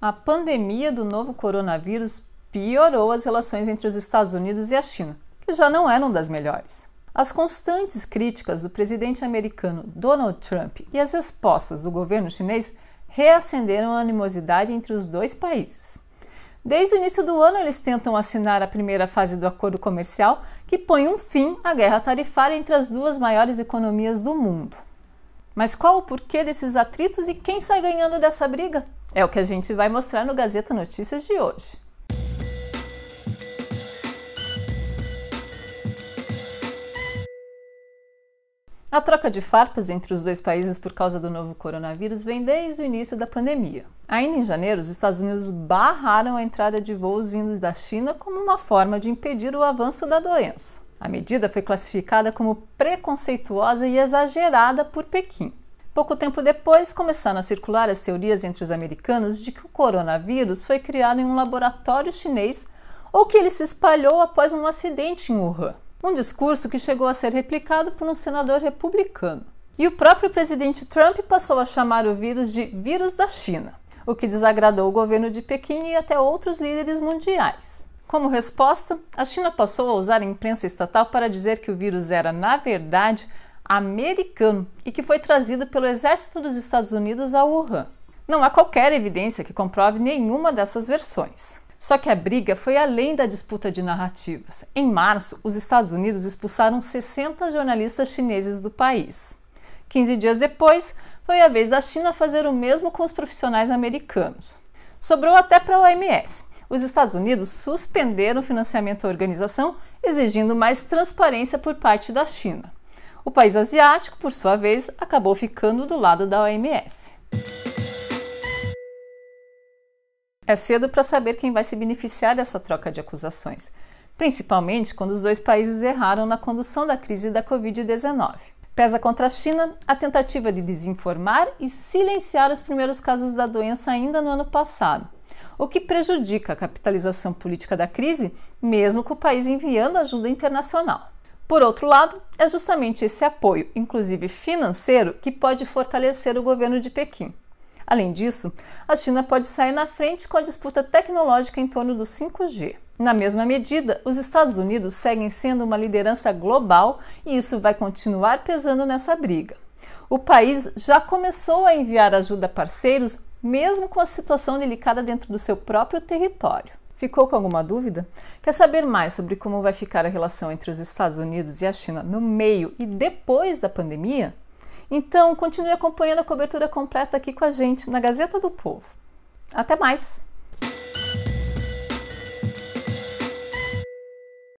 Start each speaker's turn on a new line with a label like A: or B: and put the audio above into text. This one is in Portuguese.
A: A pandemia do novo coronavírus piorou as relações entre os Estados Unidos e a China, que já não eram das melhores. As constantes críticas do presidente americano Donald Trump e as respostas do governo chinês reacenderam a animosidade entre os dois países. Desde o início do ano, eles tentam assinar a primeira fase do acordo comercial, que põe um fim à guerra tarifária entre as duas maiores economias do mundo. Mas qual o porquê desses atritos e quem sai ganhando dessa briga? É o que a gente vai mostrar no Gazeta Notícias de hoje. A troca de farpas entre os dois países por causa do novo coronavírus vem desde o início da pandemia. Ainda em janeiro, os Estados Unidos barraram a entrada de voos vindos da China como uma forma de impedir o avanço da doença. A medida foi classificada como preconceituosa e exagerada por Pequim. Pouco tempo depois, começaram a circular as teorias entre os americanos de que o coronavírus foi criado em um laboratório chinês ou que ele se espalhou após um acidente em Wuhan. Um discurso que chegou a ser replicado por um senador republicano. E o próprio presidente Trump passou a chamar o vírus de vírus da China, o que desagradou o governo de Pequim e até outros líderes mundiais. Como resposta, a China passou a usar a imprensa estatal para dizer que o vírus era, na verdade, americano e que foi trazido pelo exército dos Estados Unidos a Wuhan. Não há qualquer evidência que comprove nenhuma dessas versões. Só que a briga foi além da disputa de narrativas. Em março, os Estados Unidos expulsaram 60 jornalistas chineses do país. 15 dias depois, foi a vez da China fazer o mesmo com os profissionais americanos. Sobrou até para a OMS. Os Estados Unidos suspenderam o financiamento à organização, exigindo mais transparência por parte da China. O país asiático, por sua vez, acabou ficando do lado da OMS. É cedo para saber quem vai se beneficiar dessa troca de acusações, principalmente quando os dois países erraram na condução da crise da Covid-19. Pesa contra a China a tentativa de desinformar e silenciar os primeiros casos da doença ainda no ano passado, o que prejudica a capitalização política da crise, mesmo com o país enviando ajuda internacional. Por outro lado, é justamente esse apoio, inclusive financeiro, que pode fortalecer o governo de Pequim. Além disso, a China pode sair na frente com a disputa tecnológica em torno do 5G. Na mesma medida, os Estados Unidos seguem sendo uma liderança global e isso vai continuar pesando nessa briga. O país já começou a enviar ajuda a parceiros, mesmo com a situação delicada dentro do seu próprio território. Ficou com alguma dúvida? Quer saber mais sobre como vai ficar a relação entre os Estados Unidos e a China no meio e depois da pandemia? Então, continue acompanhando a cobertura completa aqui com a gente na Gazeta do Povo. Até mais!